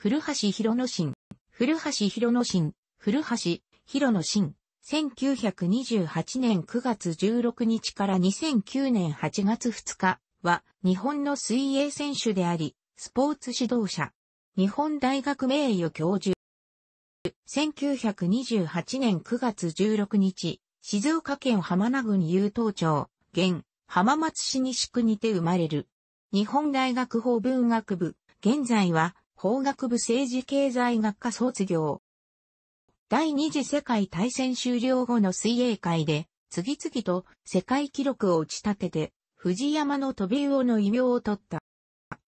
古橋広野新、古橋広野新、古橋広野新、1928年9月16日から2009年8月2日は日本の水泳選手であり、スポーツ指導者、日本大学名誉教授。1928年9月16日、静岡県浜名郡有東町、現、浜松市西区にて生まれる。日本大学法文学部、現在は法学部政治経済学科卒業。第二次世界大戦終了後の水泳会で、次々と世界記録を打ち立てて、藤山の飛び魚の異名を取った。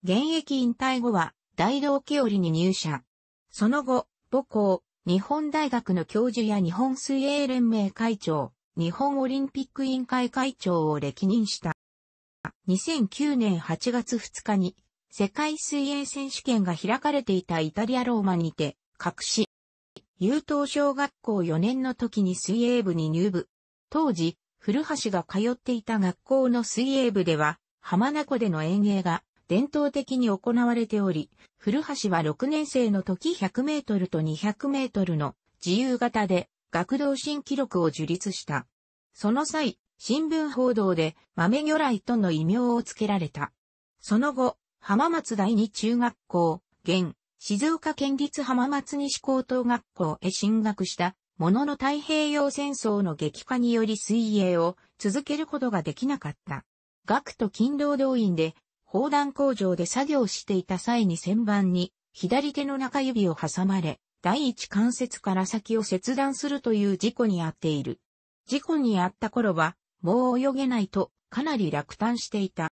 現役引退後は、大道記織に入社。その後、母校、日本大学の教授や日本水泳連盟会長、日本オリンピック委員会会長を歴任した。2009年8月2日に世界水泳選手権が開かれていたイタリアローマにて、隠し、優等小学校4年の時に水泳部に入部。当時、古橋が通っていた学校の水泳部では、浜名湖での演芸が伝統的に行われており、古橋は6年生の時100メートルと200メートルの自由形で学童新記録を樹立した。その際、新聞報道で豆魚雷との異名を付けられた。その後、浜松第二中学校、現、静岡県立浜松西高等学校へ進学したものの太平洋戦争の激化により水泳を続けることができなかった。学徒勤労動員で、砲弾工場で作業していた際に旋盤に左手の中指を挟まれ、第一関節から先を切断するという事故に遭っている。事故に遭った頃は、もう泳げないとかなり落胆していた。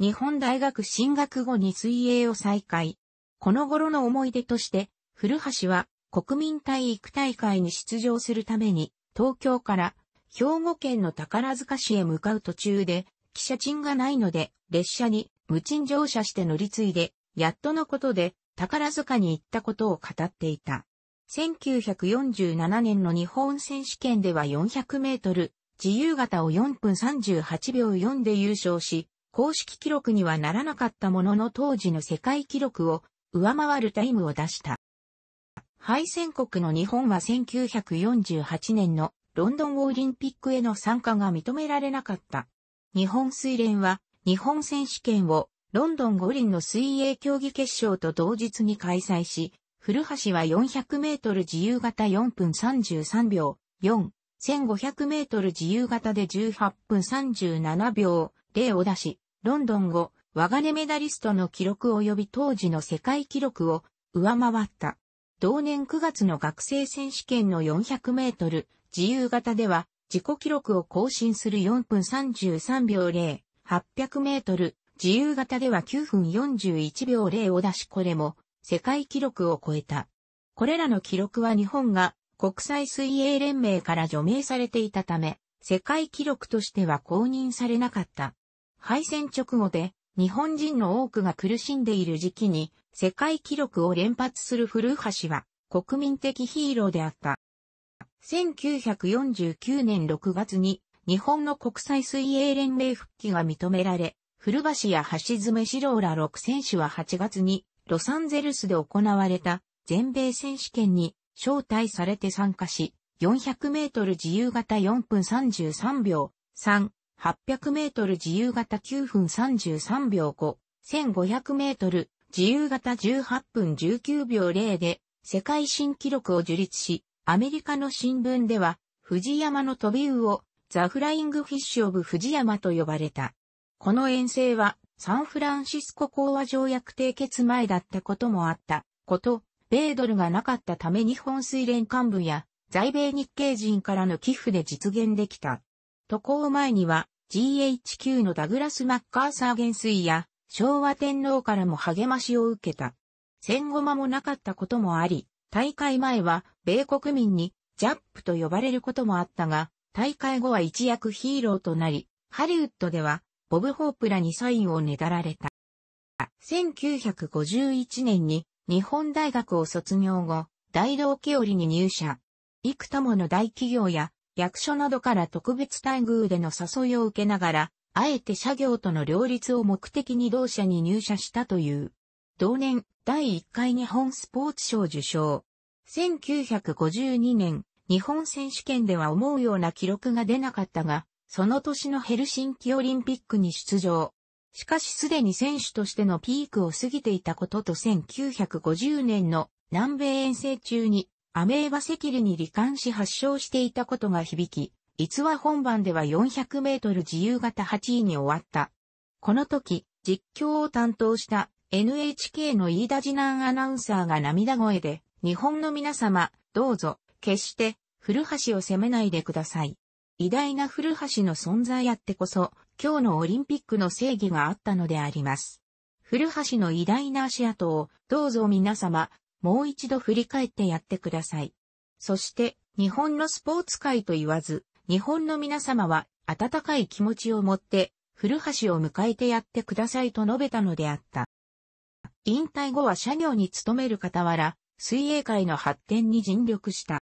日本大学進学後に水泳を再開。この頃の思い出として、古橋は国民体育大会に出場するために、東京から兵庫県の宝塚市へ向かう途中で、汽車賃がないので、列車に無賃乗車して乗り継いで、やっとのことで宝塚に行ったことを語っていた。1947年の日本選手権では400メートル、自由形を4分38秒4で優勝し、公式記録にはならなかったものの当時の世界記録を上回るタイムを出した。敗戦国の日本は1948年のロンドンオリンピックへの参加が認められなかった。日本水連は日本選手権をロンドン五輪の水泳競技決勝と同日に開催し、古橋は400メートル自由形4分33秒4、1500メートル自由形で18分37秒0を出し、ロンドン後、我が根メダリストの記録及び当時の世界記録を上回った。同年9月の学生選手権の400メートル自由形では自己記録を更新する4分33秒0、800メートル自由形では9分41秒0を出しこれも世界記録を超えた。これらの記録は日本が国際水泳連盟から除名されていたため、世界記録としては公認されなかった。敗戦直後で日本人の多くが苦しんでいる時期に世界記録を連発する古橋は国民的ヒーローであった。1949年6月に日本の国際水泳連盟復帰が認められ、古橋や橋爪四郎ら6選手は8月にロサンゼルスで行われた全米選手権に招待されて参加し、400メートル自由形4分33秒3 800メートル自由形9分33秒5、1500メートル自由形18分19秒0で世界新記録を樹立し、アメリカの新聞では、藤山の飛び魚をザ・フライング・フィッシュ・オブ・藤山と呼ばれた。この遠征はサンフランシスコ講和条約締結前だったこともあったこと、米ドルがなかったため日本水連幹部や在米日系人からの寄付で実現できた。渡航前には GHQ のダグラス・マッカーサー元帥や昭和天皇からも励ましを受けた。戦後間もなかったこともあり、大会前は米国民にジャップと呼ばれることもあったが、大会後は一躍ヒーローとなり、ハリウッドではボブ・ホープらにサインをねだられた。1951年に日本大学を卒業後、大道記織に入社。幾多もの大企業や役所などから特別待遇での誘いを受けながら、あえて社業との両立を目的に同社に入社したという。同年、第1回日本スポーツ賞受賞。1952年、日本選手権では思うような記録が出なかったが、その年のヘルシンキオリンピックに出場。しかしすでに選手としてのピークを過ぎていたことと1950年の南米遠征中にアメーバセキルに罹患し発症していたことが響き、逸話本番では400メートル自由形8位に終わった。この時、実況を担当した NHK の飯田次男アナウンサーが涙声で、日本の皆様、どうぞ、決して、古橋を責めないでください。偉大な古橋の存在あってこそ、今日のオリンピックの正義があったのであります。古橋の偉大な足跡を、どうぞ皆様、もう一度振り返ってやってください。そして、日本のスポーツ界と言わず、日本の皆様は温かい気持ちを持って、古橋を迎えてやってくださいと述べたのであった。引退後は社業に勤める傍ら、水泳界の発展に尽力した。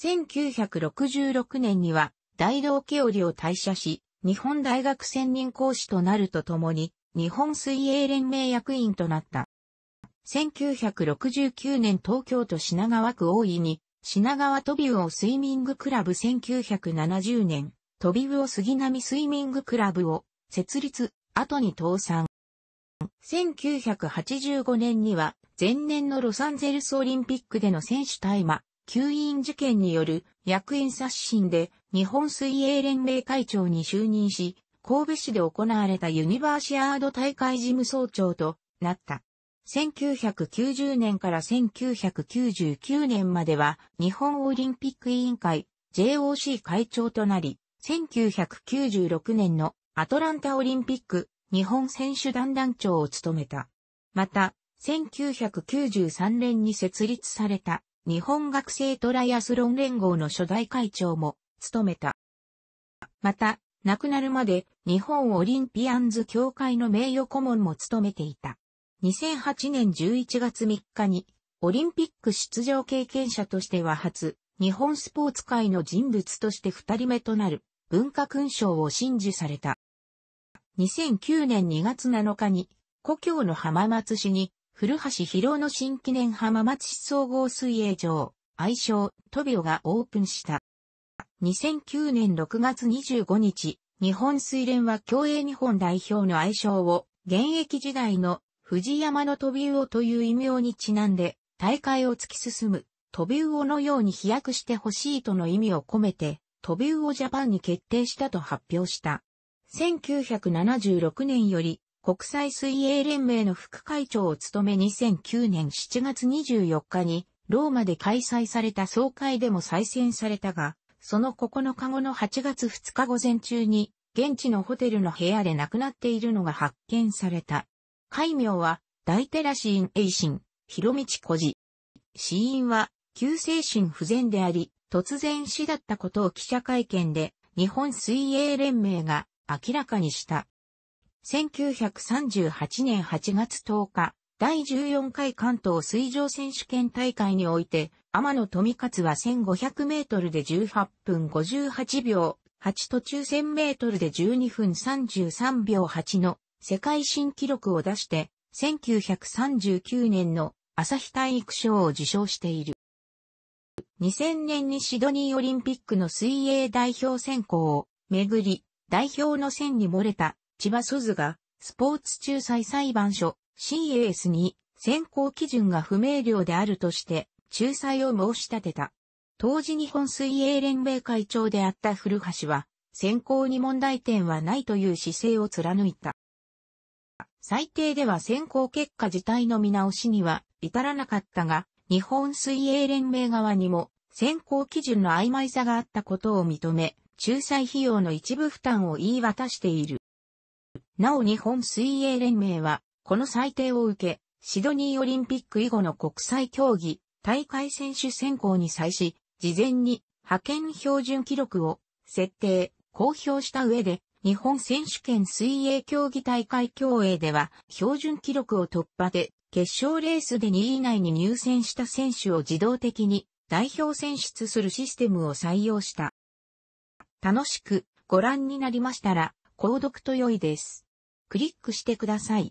1966年には、大道記織を退社し、日本大学専任講師となるとともに、日本水泳連盟役員となった。1969年東京都品川区大井に、品川トビウオスイミングクラブ1970年、トビウオ杉並スイミングクラブを設立、後に倒産。1985年には、前年のロサンゼルスオリンピックでの選手大麻、吸引事件による役員刷新で日本水泳連盟会長に就任し、神戸市で行われたユニバーシアード大会事務総長となった。1990年から1999年までは日本オリンピック委員会 JOC 会長となり、1996年のアトランタオリンピック日本選手団団長を務めた。また、1993年に設立された日本学生トライアスロン連合の初代会長も務めた。また、亡くなるまで日本オリンピアンズ協会の名誉顧問も務めていた。2008年11月3日に、オリンピック出場経験者としては初、日本スポーツ界の人物として二人目となる文化勲章を新授された。2009年2月7日に、故郷の浜松市に、古橋博の新記念浜松市総合水泳場、愛称、トビオがオープンした。2009年6月25日、日本水連は競泳日本代表の愛称を、現役時代の藤山の飛び魚という異名にちなんで、大会を突き進む、飛び魚のように飛躍してほしいとの意味を込めて、飛び魚ジャパンに決定したと発表した。1976年より、国際水泳連盟の副会長を務め2009年7月24日に、ローマで開催された総会でも再選されたが、その9日後の8月2日午前中に、現地のホテルの部屋で亡くなっているのが発見された。戒名は、大寺死因栄心、広道小寺。死因は、急性心不全であり、突然死だったことを記者会見で、日本水泳連盟が明らかにした。1938年8月10日、第14回関東水上選手権大会において、天野富勝は1500メートルで18分58秒、8途中1000メートルで12分33秒8の世界新記録を出して、1939年の朝日体育賞を受賞している。2000年にシドニーオリンピックの水泳代表選考をめぐり、代表の線に漏れた千葉鈴がスポーツ仲裁裁判所 CAS に選考基準が不明瞭であるとして仲裁を申し立てた。当時日本水泳連盟会長であった古橋は選考に問題点はないという姿勢を貫いた。最低では選考結果自体の見直しには至らなかったが、日本水泳連盟側にも選考基準の曖昧さがあったことを認め、仲裁費用の一部負担を言い渡している。なお日本水泳連盟は、この裁定を受け、シドニーオリンピック以後の国際競技、大会選手選考に際し、事前に派遣標準記録を設定、公表した上で、日本選手権水泳競技大会競泳では標準記録を突破で決勝レースで2位以内に入選した選手を自動的に代表選出するシステムを採用した。楽しくご覧になりましたら購読と良いです。クリックしてください。